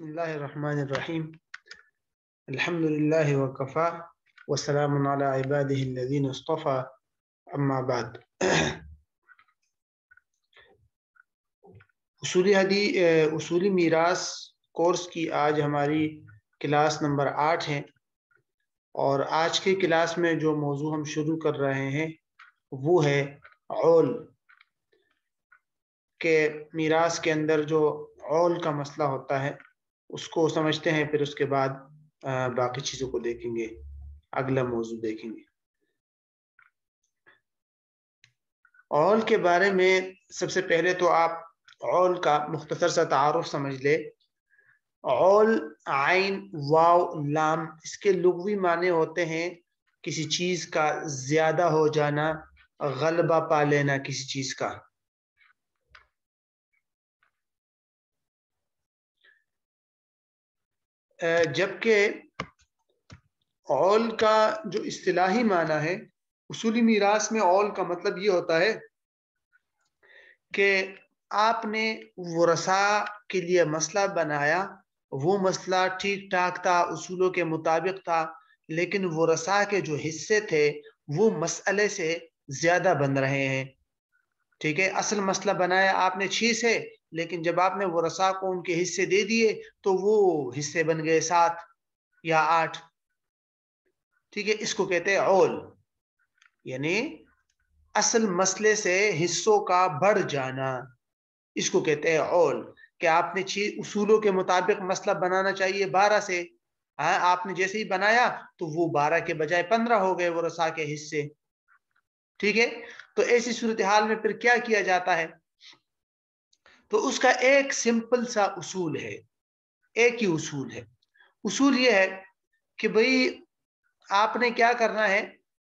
बसमीम मीरास कोर्स की आज हमारी क्लास नंबर आठ है और आज के क्लास में जो मौजू हम शुरू कर रहे हैं वो है ओल के मीरास के अंदर जो ओल का मसला होता है उसको समझते हैं फिर उसके बाद बाकी चीज़ों को देखेंगे अगला मौजू देखेंगे ऑल के बारे में सबसे पहले तो आप ऑल का मुख्तसर सा तारफ समझ ले ऑल आइन वाव लाम इसके लघवी माने होते हैं किसी चीज़ का ज़्यादा हो जाना गलबा पा लेना किसी चीज़ का जबकि ओल का जो इस्लाही माना है उसूली मीरास में ओल का मतलब ये होता है कि आपने वसा के लिए मसला बनाया वो मसला ठीक ठाक था उसूलों के मुताबिक था लेकिन वो रसा के जो हिस्से थे वो मसले से ज्यादा बन रहे हैं ठीक है असल मसला बनाया आपने छी से लेकिन जब आपने वो रसा को उनके हिस्से दे दिए तो वो हिस्से बन गए सात या आठ ठीक है इसको कहते हैं ओल यानी असल मसले से हिस्सों का बढ़ जाना इसको कहते हैं ओल कि आपने चीज उसूलों के मुताबिक मसला बनाना चाहिए बारह से हाँ आपने जैसे ही बनाया तो वो बारह के बजाय पंद्रह हो गए वो रसा के हिस्से ठीक है तो ऐसी सूरत हाल में फिर क्या किया जाता है तो उसका एक सिंपल सा उसूल है एक ही उसूल है उसूल ये है कि भाई आपने क्या करना है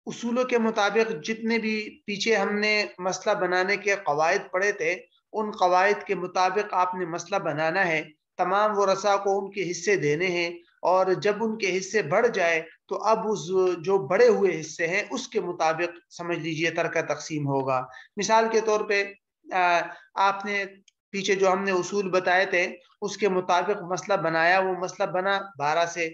उसूलों के मुताबिक जितने भी पीछे हमने मसला बनाने के कवायद पढ़े थे उन कवायद के मुताबिक आपने मसला बनाना है तमाम वो रसा को उनके हिस्से देने हैं और जब उनके हिस्से बढ़ जाए तो अब उस जो बड़े हुए हिस्से हैं उसके मुताबिक समझ लीजिए तरक तकसीम होगा मिसाल के तौर पे आपने पीछे जो हमने उसूल बताए थे उसके मुताबिक मसला बनाया वो मसला बना बारह से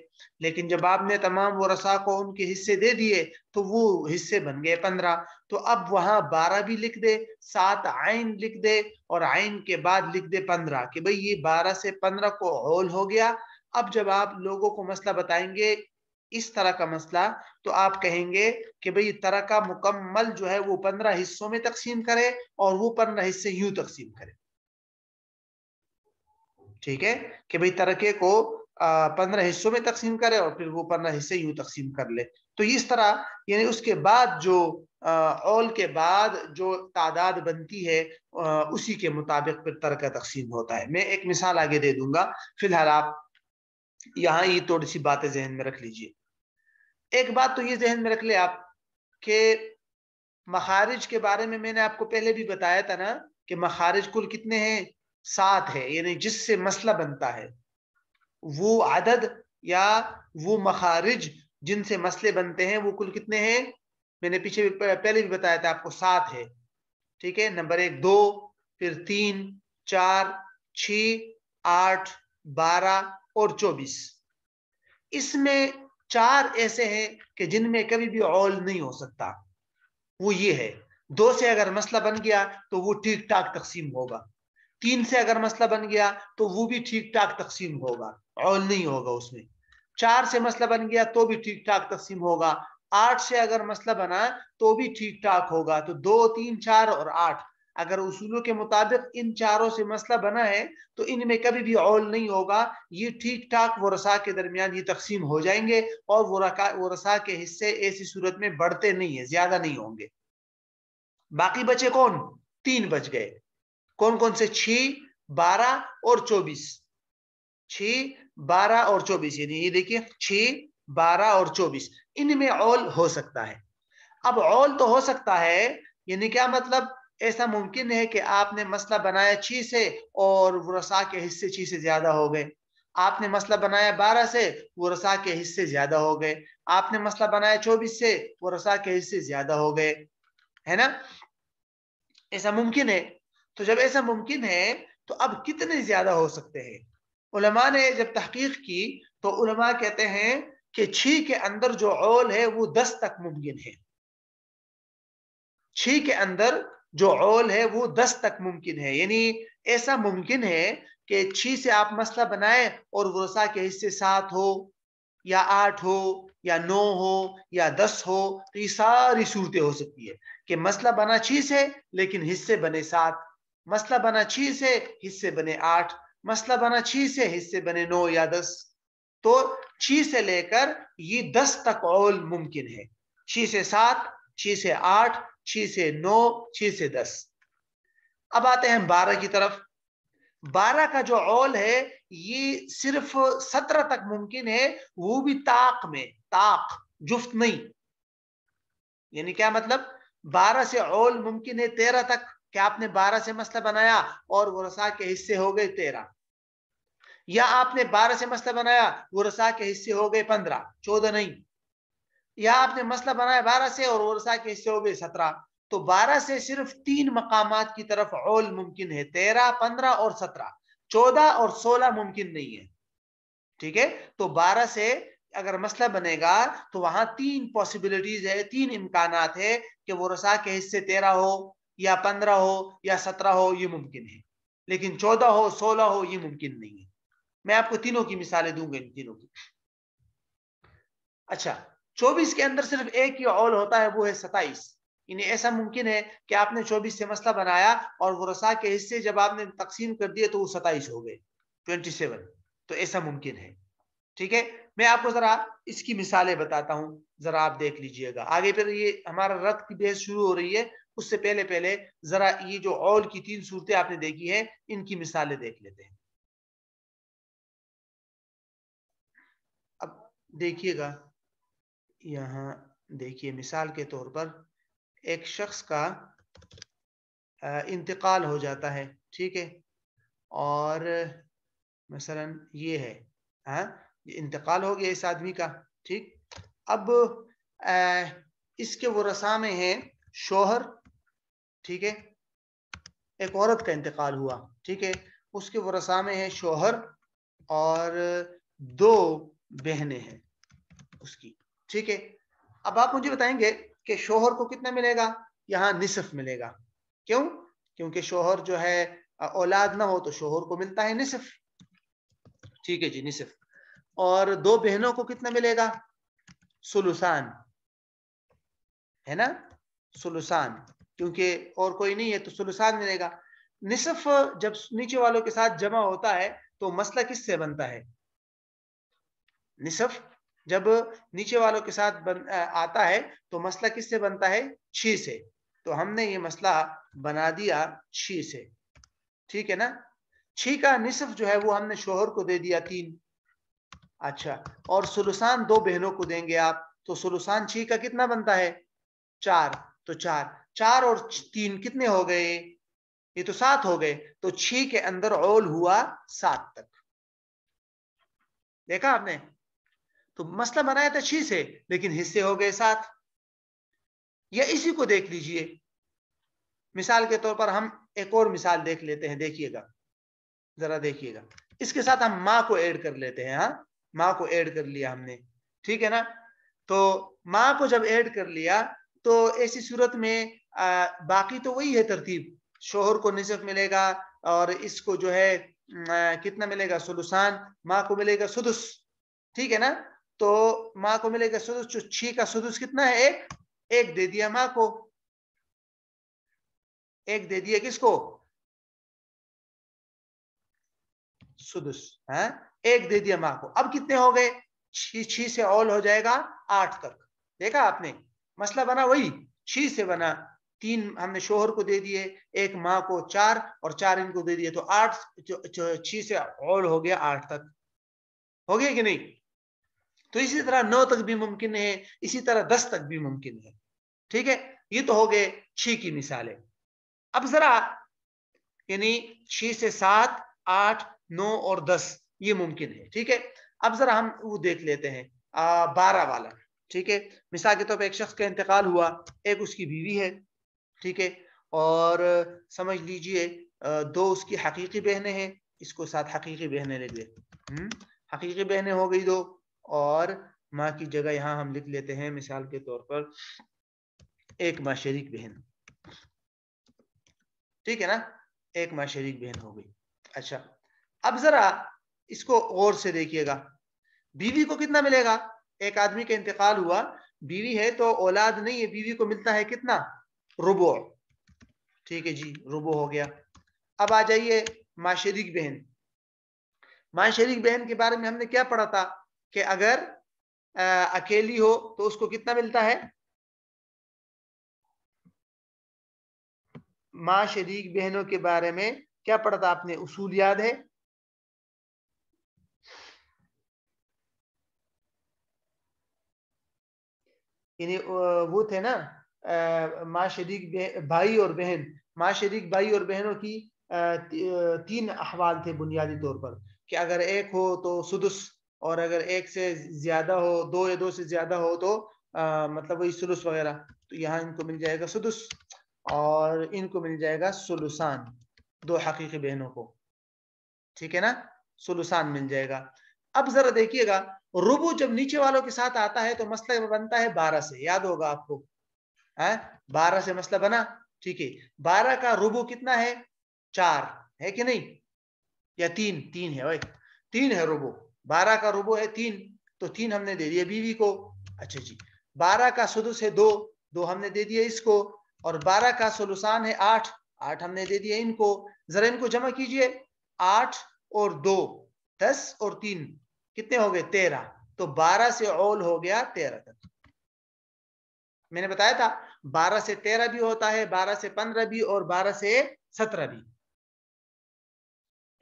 लेकिन जब आपने तमाम वो रसा को उनके हिस्से दे दिए तो वो हिस्से बन गए पंद्रह तो अब वहाँ बारह भी लिख दे सात आइन लिख दे और आइन के बाद लिख दे पंद्रह कि भाई ये बारह से पंद्रह को होल हो गया अब जब आप लोगों को मसला बताएंगे इस तरह का मसला तो आप कहेंगे कि भाई तरह का मुकम्मल जो है वो पंद्रह हिस्सों में तकसीम करे और वो पंद्रह हिस्से यूं तकसीम करे ठीक है कि भाई तरके को पंद्रह हिस्सों में तकसीम करे और फिर वो पंद्रह हिस्से यू तकसीम कर ले तो इस तरह यानी उसके बाद जो ऑल के बाद जो तादाद बनती है आ, उसी के मुताबिक फिर तरका तकसीम होता है मैं एक मिसाल आगे दे दूंगा फिलहाल आप यहाँ ये थोड़ी सी बातें जहन में रख लीजिए एक बात तो ये जहन में रख ले आप कि मखारिज के बारे में मैंने आपको पहले भी बताया था ना कि मखारिज कुल कितने हैं साथ है यानी जिससे मसला बनता है वो आदद या वो मखारिज जिनसे मसले बनते हैं वो कुल कितने हैं मैंने पीछे भी पहले भी बताया था आपको सात है ठीक है नंबर एक दो फिर तीन चार छ आठ बारह और चौबीस इसमें चार ऐसे हैं कि जिनमें कभी भी ऑल नहीं हो सकता वो ये है दो से अगर मसला बन गया तो वो ठीक ठाक तकसीम होगा तीन से अगर मसला बन गया तो वो भी ठीक ठाक तकसीम होगा और नहीं होगा उसमें चार से मसला बन गया तो भी ठीक ठाक तकसीम होगा आठ से अगर मसला बना तो भी ठीक ठाक होगा तो दो तीन चार और आठ अगर उसूलों के मुताबिक इन चारों से मसला बना है तो इनमें कभी भी औल नहीं होगा ये ठीक ठाक वसा के दरमियान ये तकसीम हो जाएंगे और वो रका वसा के हिस्से ऐसी सूरत में बढ़ते नहीं है ज्यादा नहीं होंगे बाकी बचे कौन तीन बच गए कौन कौन से छी बारह और चौबीस छी बारह और चौबीस यानी ये देखिए छी बारह और चौबीस इनमें औल हो सकता है अब औल तो हो सकता है यानी क्या मतलब ऐसा मुमकिन है कि आपने मसला बनाया छी से और वसा के हिस्से छी से ज्यादा हो गए आपने मसला बनाया बारह से वो रसा के हिस्से ज्यादा हो गए आपने मसला बनाया चौबीस से वो रसा के हिस्से ज्यादा हो गए है ना ऐसा मुमकिन है तो जब ऐसा मुमकिन है तो अब कितने ज्यादा हो सकते हैं उलमा ने जब तहकीक की तो उलमा कहते हैं कि छी के अंदर जो ओल है वो दस तक मुमकिन है छी के अंदर जो ओल है वो दस तक मुमकिन है यानी ऐसा मुमकिन है कि छी से आप मसला बनाए और वसा के हिस्से सात हो या आठ हो या नौ हो या दस हो तो ये सारी सूरतें हो सकती है कि मसला बना छी से लेकिन हिस्से बने सात मसला बना छह से हिस्से बने आठ मसला बना छह से हिस्से बने नौ या दस तो छी से लेकर ये दस तक ओल मुमकिन है छी से सात छी से आठ छी से नौ छी से दस अब आते हैं बारह की तरफ बारह का जो ओल है ये सिर्फ सत्रह तक मुमकिन है वो भी ताक में ताक जुफ्त नहीं यानी क्या मतलब बारह से औल मुमकिन है तेरह तक कि आपने बारह से मसला बनाया और वसा के हिस्से हो गए तेरह या आपने बारह से मसला बनाया वसा के हिस्से हो गए पंद्रह चौदह नहीं या आपने मसला बनाया बारह से और वसा के हिस्से हो गए सत्रह तो बारह से सिर्फ तीन मकाम की तरफ ओल मुमकिन है तेरह पंद्रह और सत्रह चौदह और सोलह मुमकिन नहीं है ठीक है तो बारह से अगर मसला बनेगा तो वहां तीन पॉसिबिलिटीज है तीन इम्कान है कि वो रसा के हिस्से तेरह हो या पंद्रह हो या सत्रह हो ये मुमकिन है लेकिन चौदह हो सोलह हो ये मुमकिन नहीं है मैं आपको तीनों की मिसालें दूंगा इन तीनों की अच्छा चौबीस के अंदर सिर्फ एक ही ऑल होता है वो है सताइस इन्हें ऐसा मुमकिन है कि आपने चौबीस से मसला बनाया और वो रसा के हिस्से जब आपने तकसीम कर दिए तो वो सताइस हो गए ट्वेंटी सेवन तो ऐसा मुमकिन है ठीक है मैं आपको जरा इसकी मिसालें बताता हूँ जरा आप देख लीजिएगा आगे फिर ये हमारा रक्त की बेहस शुरू हो रही है उससे पहले पहले जरा ये जो ऑल की तीन सूरतें आपने देखी है इनकी मिसालें देख लेते हैं अब देखिएगा यहाँ देखिए मिसाल के तौर पर एक शख्स का इंतकाल हो जाता है ठीक है और मसलन ये है हाँ इंतकाल हो गया इस आदमी का ठीक अब आ, इसके वो रसामे हैं शोहर ठीक है एक औरत का इंतकाल हुआ ठीक है उसके वरसा में है शोहर और दो बहने हैं उसकी ठीक है अब आप मुझे बताएंगे कि शोहर को कितना मिलेगा यहाँ निसफ मिलेगा क्यों क्योंकि शोहर जो है औलाद ना हो तो शोहर को मिलता है निसफ ठीक है जी निसफ और दो बहनों को कितना मिलेगा सुलुसान है ना सुलुसान क्योंकि और कोई नहीं है तो सुलसान मिलेगा निसफ जब नीचे वालों के साथ जमा होता है तो मसला किससे बनता है निसफ जब नीचे वालों के साथ बन, आता है तो मसला किससे बनता है छी से तो हमने ये मसला बना दिया छी से ठीक है ना छी का निसफ जो है वो हमने शोहर को दे दिया तीन अच्छा और सुलसान दो बहनों को देंगे आप तो सुलसान छी का कितना बनता है चार तो चार चार और तीन कितने हो गए ये तो सात हो गए तो छ के अंदर ओल हुआ सात तक देखा आपने तो मसला बनाया था छी से लेकिन हिस्से हो गए सात या इसी को देख लीजिए मिसाल के तौर पर हम एक और मिसाल देख लेते हैं देखिएगा जरा देखिएगा इसके साथ हम माँ को ऐड कर लेते हैं हाँ माँ को ऐड कर लिया हमने ठीक है ना तो माँ को जब ऐड कर लिया तो ऐसी सूरत में आ, बाकी तो वही है तरतीब शोहर को निजफ मिलेगा और इसको जो है आ, कितना मिलेगा सुलुसान माँ को मिलेगा सुदुस ठीक है ना तो माँ को मिलेगा सुदुस जो छी का सुदुस कितना है एक एक दे दिया माँ को एक दे दिया किसको सुदुस है हाँ? एक दे दिया माँ को अब कितने हो गए छी छी से ऑल हो जाएगा आठ तक देखा आपने मसला बना वही छी से बना तीन हमने शोहर को दे दिए एक माँ को चार और चार इनको दे दिए तो आठ छी से ऑल हो गया आठ तक हो गया कि नहीं तो इसी तरह नौ तक भी मुमकिन है इसी तरह दस तक भी मुमकिन है ठीक है ये तो हो गए छी की मिसालें अब जरा यानी छी से सात आठ नौ और दस ये मुमकिन है ठीक है अब जरा हम वो देख लेते हैं बारह वाला ठीक है मिसाल के तौर पर एक शख्स का इंतकाल हुआ एक उसकी बीवी है ठीक है और समझ लीजिए दो उसकी हकीकी बहनें हैं इसको साथ हकीकी बहनें लिख गए हम्म? हकीकी बहनें हो गई दो और माँ की जगह यहाँ हम लिख लेते हैं मिसाल के तौर पर एक माँ शरीक बहन ठीक है ना एक माँ शरीक बहन हो गई अच्छा अब जरा इसको गौर से देखिएगा बीवी को कितना मिलेगा एक आदमी का इंतकाल हुआ बीवी है तो औलाद नहीं है बीवी को मिलता है कितना रुबो ठीक है जी रुबो हो गया अब आ जाइए माँ शरीक बहन माँ शरीक बहन के बारे में हमने क्या पढ़ा था कि अगर आ, अकेली हो तो उसको कितना मिलता है माँ शरीक बहनों के बारे में क्या पढ़ा था आपने उसूल याद है यानी वो थे ना माँ शरीक भाई और बहन माँ शरीक भाई और बहनों की तीन अहवाल थे बुनियादी तौर पर कि अगर एक हो तो सुदस और अगर एक से ज्यादा हो दो या दो से ज्यादा हो तो आ, मतलब वही सुलुस वगैरह तो यहाँ इनको मिल जाएगा सुदस और इनको मिल जाएगा सुलुसान दो हकीकी बहनों को ठीक है ना सुलुसान मिल जाएगा अब जरा देखिएगा रुबु जब नीचे वालों के साथ आता है तो मसला बनता है बारह से याद होगा आपको बारह से मसला बना ठीक है बारह का रुबु कितना है चार है कि नहीं या तीन तीन है भाई तीन है रुबो बारह का रुबो है तीन तो तीन हमने दे दिया बीवी को अच्छा जी बारह का सुदुस है दो दो हमने दे दिया इसको और बारह का सोलुसान है आठ आठ हमने दे दिया इनको जरा इनको जमा कीजिए आठ और दो दस और तीन कितने हो गए तेरह तो बारह से ओल हो गया तेरह तक मैंने बताया था बारह से तेरह भी होता है बारह से पंद्रह भी और बारह से सत्रह भी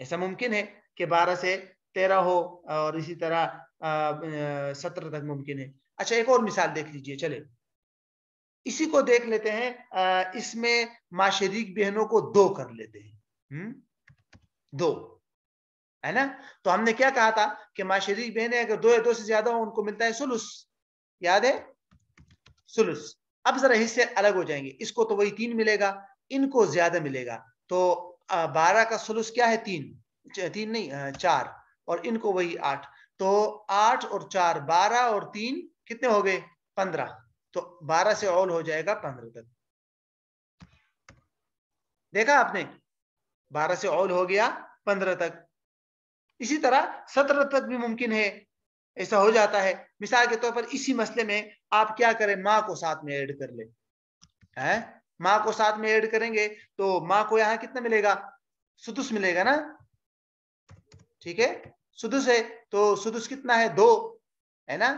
ऐसा मुमकिन है कि बारह से तेरह हो और इसी तरह सत्रह तक मुमकिन है अच्छा एक और मिसाल देख लीजिए चले इसी को देख लेते हैं इसमें माशरिक बहनों को दो कर लेते हैं हम्म दो है ना तो हमने क्या कहा था कि माशरी बहने अगर दो या दो से ज्यादा हो उनको मिलता है सुलुस याद है सुलुस अब जरा हिस्से अलग हो जाएंगे इसको तो वही तीन मिलेगा इनको ज्यादा मिलेगा तो बारह का सुलुस क्या है तीन तीन नहीं चार और इनको वही आठ तो आठ और चार बारह और तीन कितने हो गए पंद्रह तो बारह से ऑल हो जाएगा पंद्रह तक देखा आपने बारह से ऑल हो गया पंद्रह तक इसी तरह सत्र तक भी मुमकिन है ऐसा हो जाता है मिसाल के तौर पर इसी मसले में आप क्या करें माँ को साथ में ऐड कर ले है माँ को साथ में ऐड करेंगे तो माँ को यहाँ कितना मिलेगा सुदुस मिलेगा ना ठीक है सुदुस है तो सुदुस कितना है दो है ना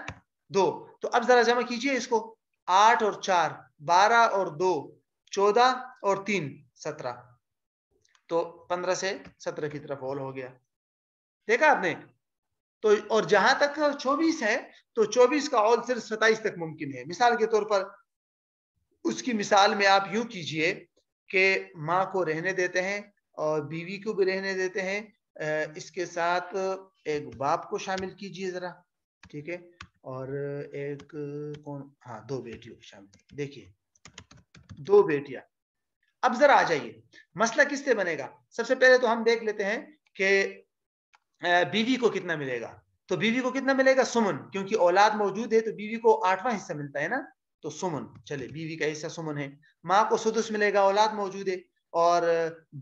दो तो अब जरा जमा कीजिए इसको आठ और चार बारह और दो चौदह और तीन सत्रह तो पंद्रह से सत्रह की तरफ ऑल हो गया देखा आपने तो और जहां तक 24 है तो 24 का ऑल सिर्फ सताइस तक मुमकिन है मिसाल के तौर पर उसकी मिसाल में आप यूं कीजिए कि माँ को रहने देते हैं और बीवी को भी रहने देते हैं इसके साथ एक बाप को शामिल कीजिए जरा ठीक है और एक कौन हाँ दो बेटियों को शामिल देखिए दो बेटियां अब जरा आ जाइए मसला किससे बनेगा सबसे पहले तो हम देख लेते हैं कि बीवी को कितना मिलेगा तो बीवी को कितना मिलेगा सुमन क्योंकि औलाद मौजूद है तो बीवी को आठवां हिस्सा मिलता है ना तो सुमन चले बीवी का हिस्सा सुमन है माँ को सुदुस मिलेगा औलाद मौजूद है और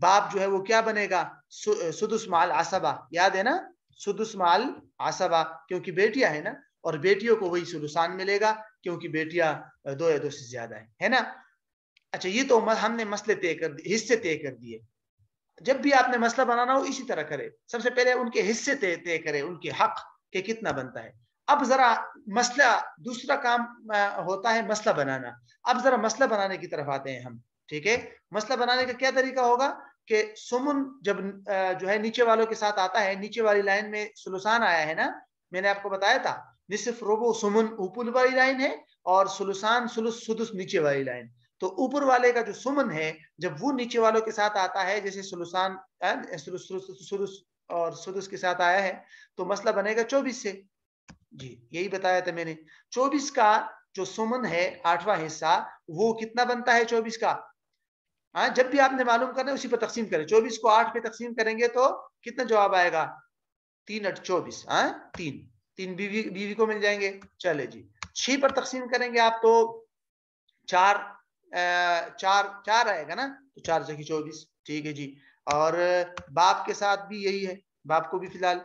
बाप जो है वो क्या बनेगा सु, सुदुस माल आसबा याद है ना सुदुस माल आसबा क्योंकि बेटिया है ना और बेटियों को वही सुलुसान मिलेगा क्योंकि बेटिया दो या दो से ज्यादा है है ना अच्छा ये तो हमने मसले तय कर दिए हिस्से तय कर दिए जब भी आपने मसला बनाना हो इसी तरह करे सबसे पहले उनके हिस्से तय तय करे उनके हक के कितना बनता है अब जरा मसला दूसरा काम होता है मसला बनाना अब जरा मसला बनाने की तरफ आते हैं हम ठीक है मसला बनाने का क्या तरीका होगा कि सुमन जब जो है नीचे वालों के साथ आता है नीचे वाली लाइन में सुलसान आया है ना मैंने आपको बताया था निसफ रोबो सुमन ऊपर वाली लाइन है और सुलसान सुलुस सुदुस नीचे वाली लाइन तो ऊपर वाले का जो सुमन है जब वो नीचे वालों के साथ आता है जैसे सुलुसान सुरुस, और सुरुस के साथ आया है तो मसला बनेगा चौबीस से जी यही बताया था मैंने चौबीस का जो सुमन है आठवां हिस्सा वो कितना बनता है चौबीस का हाँ जब भी आपने मालूम करना है उसी पर तकसीम करें चौबीस को आठ पे तकसीम करेंगे तो कितना जवाब आएगा तीन अठ चौबीस हाँ तीन तीन बीवी बीवी को मिल जाएंगे चले जी छह पर तकसीम करेंगे आप तो चार चार चार आएगा ना तो चार सखी चौबीस ठीक है जी और बाप के साथ भी यही है बाप को भी फिलहाल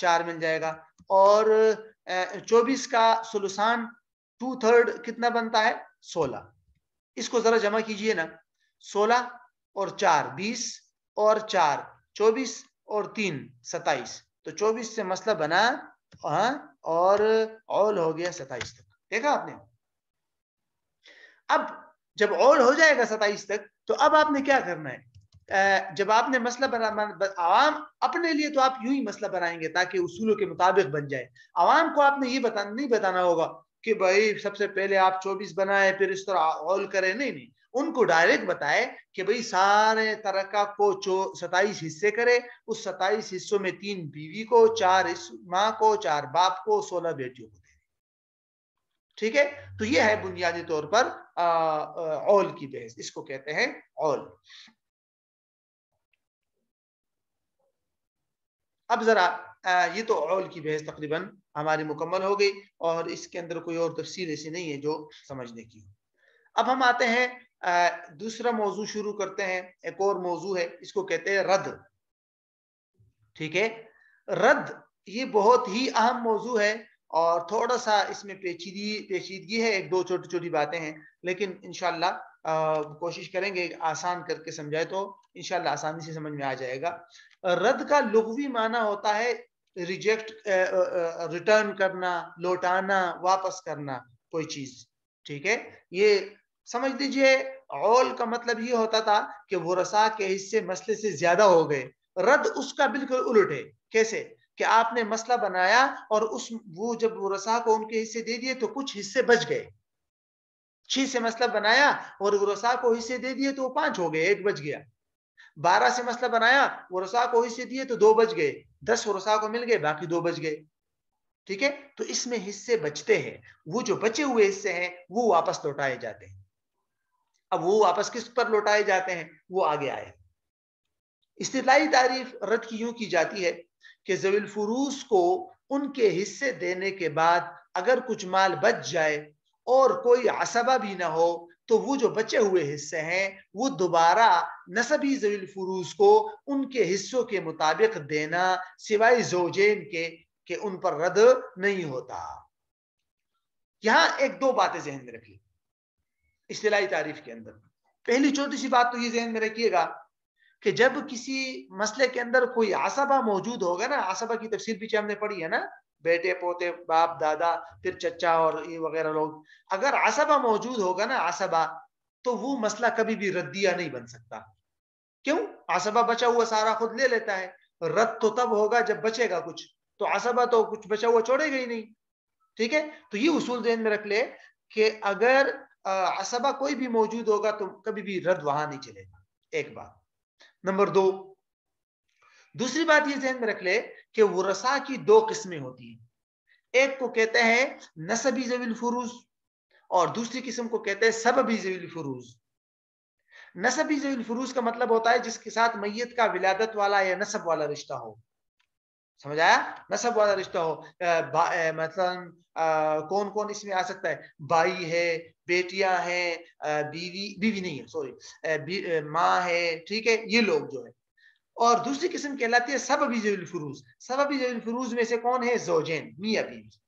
चार मिल जाएगा और चौबीस का सुलसान टू थर्ड कितना बनता है सोलह इसको जरा जमा कीजिए ना सोलह और चार बीस और चार चौबीस और तीन सताइस तो चौबीस से मसला बना हाँ, और ऑल हो गया सताइस तक देखा आपने अब जब और हो जाएगा सताइस तक तो अब आपने क्या करना है जब आपने मसला बना आवाम अपने लिए तो आप यूं ही मसला बनाएंगे ताकि उसूलों के मुताबिक बन जाए आवाम को आपने ये बता नहीं बताना होगा कि भाई सबसे पहले आप 24 बनाए फिर इस तरह ऑल करें नहीं नहीं उनको डायरेक्ट बताए कि भाई सारे तरक्का को चो सताइस हिस्से करे उस सताइस हिस्सों में तीन बीवी को चार माँ को चार बाप को सोलह बेटियों को ठीक है तो ये है बुनियादी तौर पर ओल की बहस इसको कहते हैं औल अब जरा आ, ये तो ओल की बहस तकरीबन हमारी मुकम्मल हो गई और इसके अंदर कोई और तफसील ऐसी नहीं है जो समझने की अब हम आते हैं दूसरा मौजू शुरू करते हैं एक और मौजू है इसको कहते हैं रद्द ठीक है रद्द ये बहुत ही अहम मौजू है और थोड़ा सा इसमें पेचीदगी पेचीदगी है एक दो छोटी छोटी बातें हैं लेकिन इन कोशिश करेंगे आसान करके समझाए तो इनशाला आसानी से समझ में आ जाएगा रद्द का लघवी माना होता है रिजेक्ट रिटर्न करना लौटाना वापस करना कोई चीज ठीक है ये समझ लीजिए औल का मतलब ये होता था कि वो रसा के हिस्से मसले से ज्यादा हो गए रद्द उसका बिल्कुल उलट है कैसे कि आपने मसला बनाया और उस वो जब रसा को उनके हिस्से दे दिए तो कुछ हिस्से बच गए छह से मसला बनाया और रसा को हिस्से दे दिए तो पांच हो गए एक बच गया बारह से मसला बनाया वसा को हिस्से दिए तो दो बच गए दस वसा को मिल गए बाकी दो बच गए ठीक है तो इसमें हिस्से बचते हैं वो जो बचे हुए हिस्से हैं वो वापस लौटाए जाते हैं अब वो वापस किस पर लौटाए जाते हैं वो आगे आए इस्तलाई तारीफ रद्द की यूं की जाती है कि जविल फरूस को उनके हिस्से देने के बाद अगर कुछ माल बच जाए और कोई असबा भी ना हो तो वो जो बचे हुए हिस्से हैं वो दोबारा नसबी जविल फरूस को उनके हिस्सों के मुताबिक देना सिवाय जोजेन के कि उन पर रद्द नहीं होता यहां एक दो बातें जहन में रखिए इसलाई तारीफ के अंदर पहली छोटी सी बात तो ये जहन में रखिएगा कि जब किसी मसले के अंदर कोई आसबा मौजूद होगा ना आसबा की तफसर पीछे हमने पढ़ी है ना बेटे पोते बाप दादा फिर चचा और ये वगैरह लोग अगर आसबा मौजूद होगा ना आसबा तो वो मसला कभी भी रद्दिया नहीं बन सकता क्यों आसबा बचा हुआ सारा खुद ले लेता है रद्द तो तब होगा जब बचेगा कुछ तो आसबा तो कुछ बचा हुआ छोड़ेगा ही नहीं ठीक है तो ये उसूल जहन में रख ले कि अगर आसबा कोई भी मौजूद होगा तो कभी भी रद्द वहां नहीं चलेगा एक बात नंबर दो दूसरी बात ये जहन में रख ले कि वसा की दो किस्में होती हैं एक को कहते हैं नसबी जवील फरूज और दूसरी किस्म को कहते हैं सबबी जवील फरूज नसबी जवील फरूज का मतलब होता है जिसके साथ मैयत का विलादत वाला या नसब वाला रिश्ता हो समझ आया नसब वाला रिश्ता हो मतलब कौन कौन इसमें आ सकता है भाई है बेटियां हैं बीवी बीवी नहीं है सॉरी माँ है ठीक है ये लोग जो है और दूसरी किस्म कहलाती है सब जबील फरूज सबबी जबील फरूज में से कौन है जोजैन मिया बीवी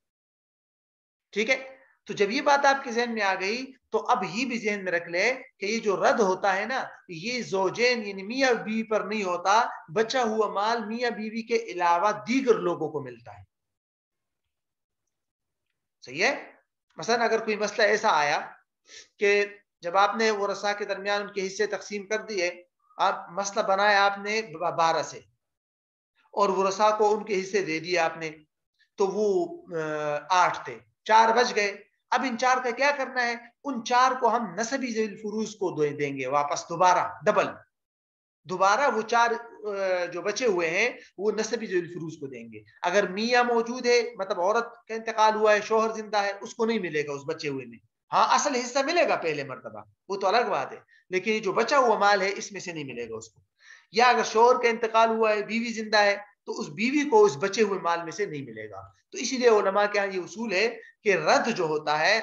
ठीक है तो जब ये बात आपके जहन में आ गई तो अब ये भी जहन में रख ले कि ये जो रद्द होता है ना ये जोजेन यानी मिया बीवी पर नहीं होता बचा हुआ माल मिया बीवी के अलावा दीगर लोगों को मिलता है सही है मसलन अगर कोई मसला ऐसा आया कि जब आपने वो रसा के दरमियान उनके हिस्से तकसीम कर दिए आप मसला बनाया आपने बारह से और वो रसा को उनके हिस्से दे दिए आपने तो वो आठ थे चार बज गए अब इन चार का क्या करना है उन चार को हम नसबी फुरूज को दे देंगे वापस दोबारा डबल दोबारा वो चार जो बचे हुए हैं वो नसबी फुरूज को देंगे अगर मियाँ मौजूद है मतलब औरत का इंतकाल हुआ है शोहर जिंदा है उसको नहीं मिलेगा उस बचे हुए में हाँ असल हिस्सा मिलेगा पहले मरतबा वो तो अलग बात है लेकिन जो बचा हुआ माल है इसमें से नहीं मिलेगा उसको या अगर शोहर का इंतकाल हुआ है बीवी जिंदा है तो उस बीवी को उस बचे हुए माल में से नहीं मिलेगा तो इसीलिए ओलमा के यहाँ ये उसूल है कि रद्द जो होता है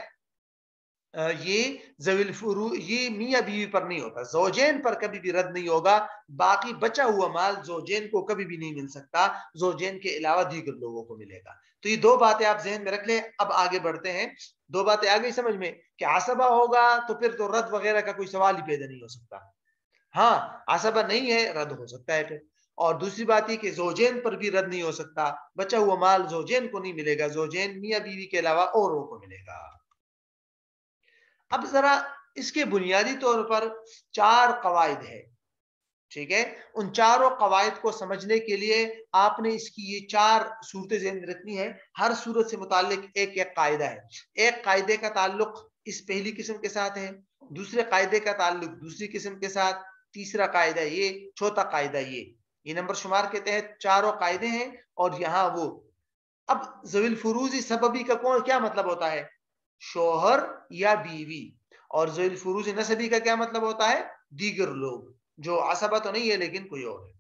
ये जविल फुरू ये मियाँ बीवी पर नहीं होता जोजैन पर कभी भी रद्द नहीं होगा बाकी बचा हुआ माल जोजैन को कभी भी नहीं मिल सकता जोजैन के अलावा दीगर लोगों को मिलेगा तो ये दो बातें आप जहन में रख लें अब आगे बढ़ते हैं दो बातें आ गई समझ में कि आसबा होगा तो फिर तो रद्द वगैरह का कोई सवाल ही पैदा नहीं हो सकता हाँ आसबा नहीं है रद्द हो सकता है फिर और दूसरी बात यह कि जोजेन पर भी रद्द नहीं हो सकता बचा हुआ माल जोजेन को नहीं मिलेगा जोजेन मियाँ बीवी के अलावा औरों को मिलेगा अब जरा इसके बुनियादी तौर पर चार कवायद है ठीक है उन चारों कवायद को समझने के लिए आपने इसकी ये चार सूरत जहन रखनी है हर सूरत से मुतालिक एक एक कायदा है एक कायदे का ताल्लुक इस पहली किस्म के साथ है दूसरे कायदे का ताल्लुक दूसरी किस्म के साथ तीसरा कायदा ये चौथा कायदा ये ये नंबर शुमार के तहत चारों कायदे हैं और यहाँ वो अब जविल फरूजी सबबी का कौन क्या मतलब होता है शोहर या बीवी और जविल फरूजी नसबी का क्या मतलब होता है दीगर लोग जो आसबा तो नहीं है लेकिन कोई और है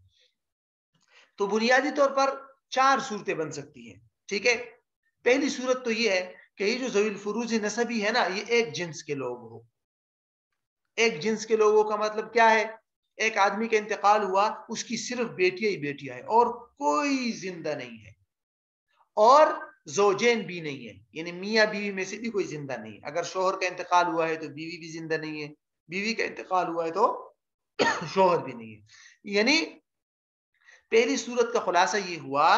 तो बुनियादी तौर पर चार सूरतें बन सकती हैं ठीक है पहली सूरत तो ये है कि ये जो जवील फरूज नसबी है ना ये एक जिन्स के लोग हो एक जिन्स के लोगों का मतलब क्या है एक आदमी का इंतकाल हुआ उसकी सिर्फ बेटियां ही बेटियां हैं और कोई जिंदा नहीं है और जोजेन भी नहीं है यानी मियाँ बीवी में से भी कोई जिंदा नहीं है अगर शोहर का इंतकाल हुआ है तो बीवी भी जिंदा नहीं है बीवी का इंतकाल हुआ है तो शोहर भी नहीं है यानी पहली सूरत का खुलासा ये हुआ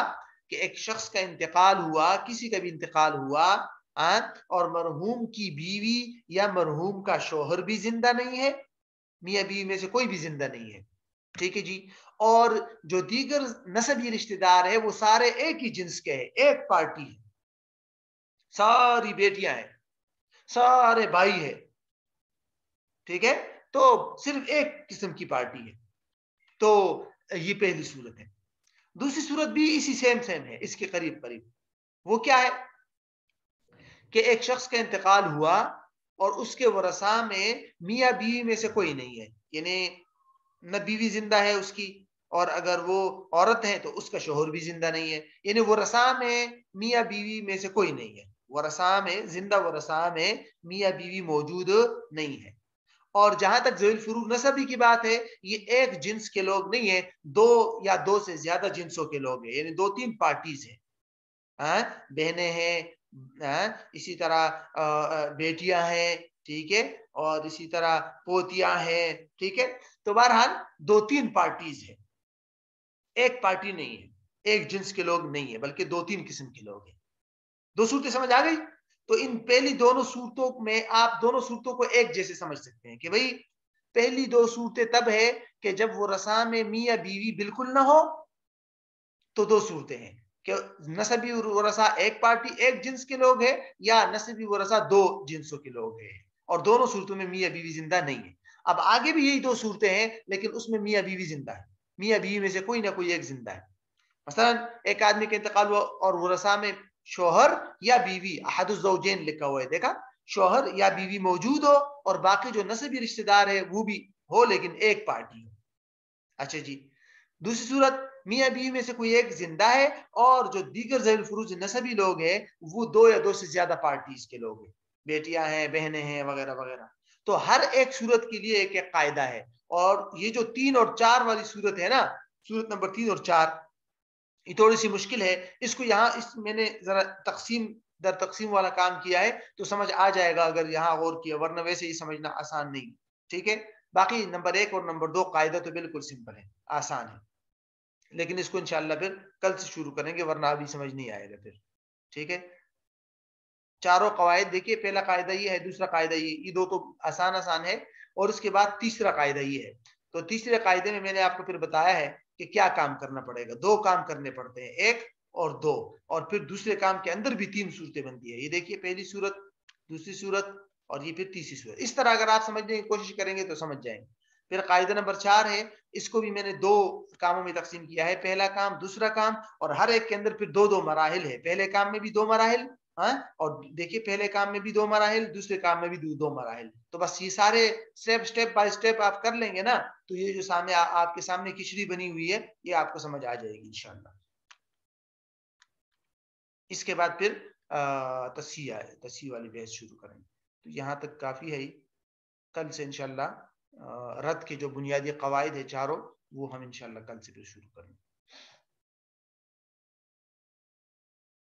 कि एक शख्स का इंतकाल हुआ किसी का भी इंतकाल हुआ आ, हाँ, और मरहूम की बीवी या मरहूम का शोहर भी जिंदा नहीं है मियाँ बीवी में से कोई भी जिंदा नहीं है ठीक है जी और जो दीगर नसबी रिश्तेदार है वो सारे एक ही जिन्स के है एक पार्टी है सारी बेटियां हैं सारे भाई है ठीक है तो सिर्फ एक किस्म की पार्टी है तो ये पहली सूरत है दूसरी सूरत भी इसी सेम सेम है इसके करीब करीब वो क्या है कि एक शख्स का इंतकाल हुआ और उसके वरसा में मिया बीवी में से कोई नहीं है यानी न बीवी जिंदा है उसकी और अगर वो औरत है तो उसका शोहर भी जिंदा नहीं है यानी वरसा में मिया बीवी में से कोई नहीं है वरसा में जिंदा वरसा में मिया बीवी मौजूद नहीं है और जहां तक जोल फरूक नसबी की बात है ये एक जिन्स के लोग नहीं है दो या दो से ज्यादा जिन्सों के लोग है यानी दो तीन पार्टीज है बहने हैं हाँ, इसी तरह बेटियां हैं ठीक है और इसी तरह पोतियां हैं ठीक है तो बहरहाल दो तीन पार्टीज है एक पार्टी नहीं है एक जिन्स के लोग नहीं है बल्कि दो तीन किस्म के लोग हैं दो सूरतें समझ आ गई तो इन पहली दोनों सूरतों में आप दोनों सूरतों को एक जैसे समझ सकते हैं कि भाई पहली दो सूरतें तब है कि जब वो रसा में मियाँ बीवी बिल्कुल ना हो तो दो सूरतें हैं कि नसबी वरसा एक पार्टी एक जिन्स के लोग है या नसबी वरसा दो जिन्सों के लोग है और दोनों सूरतों में मियाँ बीवी जिंदा नहीं है अब आगे भी यही दो सूरतें हैं लेकिन उसमें मियाँ बीवी जिंदा है मियाँ बीवी में से कोई ना कोई एक जिंदा है मसलन एक आदमी के इंतकाल हुआ और वरसा में शोहर या बीवी अहदुजैन लिखा हुआ है देखा शोहर या बीवी मौजूद हो और बाकी जो नसबी रिश्तेदार है वो भी हो लेकिन एक पार्टी हो अच्छा जी दूसरी सूरत मियाँ बीवी में से कोई एक जिंदा है और जो दीगर फरूज नसबी लोग हैं वो दो या दो से ज्यादा पार्टीज के लोग हैं बेटियां हैं बहने हैं वगैरह वगैरह तो हर एक सूरत के लिए एक एक कायदा है और ये जो तीन और चार वाली सूरत है ना सूरत नंबर तीन और चार ये थोड़ी सी मुश्किल है इसको यहाँ इस मैंने जरा तकसीम दर तकसीम वाला काम किया है तो समझ आ जाएगा अगर यहाँ गौर किया वरना वैसे ही समझना आसान नहीं ठीक है बाकी नंबर एक और नंबर दो कायदा तो बिल्कुल सिंपल है आसान है लेकिन इसको इनशाला फिर कल से शुरू करेंगे वरना अभी समझ नहीं आएगा फिर ठीक है चारों कवायद देखिए पहला कायदा ये है दूसरा कायदा ये ये दो तो आसान आसान है और उसके बाद तीसरा कायदा ये है तो तीसरे कायदे में मैंने आपको फिर बताया है कि क्या काम करना पड़ेगा दो काम करने पड़ते हैं एक और दो और फिर दूसरे काम के अंदर भी तीन सूरतें बनती है ये देखिए पहली सूरत दूसरी सूरत और ये फिर तीसरी सूरत इस तरह अगर आप समझने की कोशिश करेंगे तो समझ जाएंगे फिर कायदा नंबर चार है इसको भी मैंने दो कामों में तकसीम किया है पहला काम दूसरा काम और हर एक के अंदर फिर दो दो मराहल है पहले काम में भी दो मराहल हाँ और देखिए पहले काम में भी दो मराहल दूसरे काम में भी दो मराहल तो बस ये सारे स्टेप स्टेप बाय स्टेप आप कर लेंगे ना तो ये जो सामने आ, आपके सामने खिचड़ी बनी हुई है ये आपको समझ आ जाएगी इनशाला इसके बाद फिर अः आए तसी वाली बहस शुरू करेंगे तो यहाँ तक काफ़ी है ही कल से इनशाला रथ के जो बुनियादी कवायद है चारों वो हम इनशाला कल से फिर शुरू करेंगे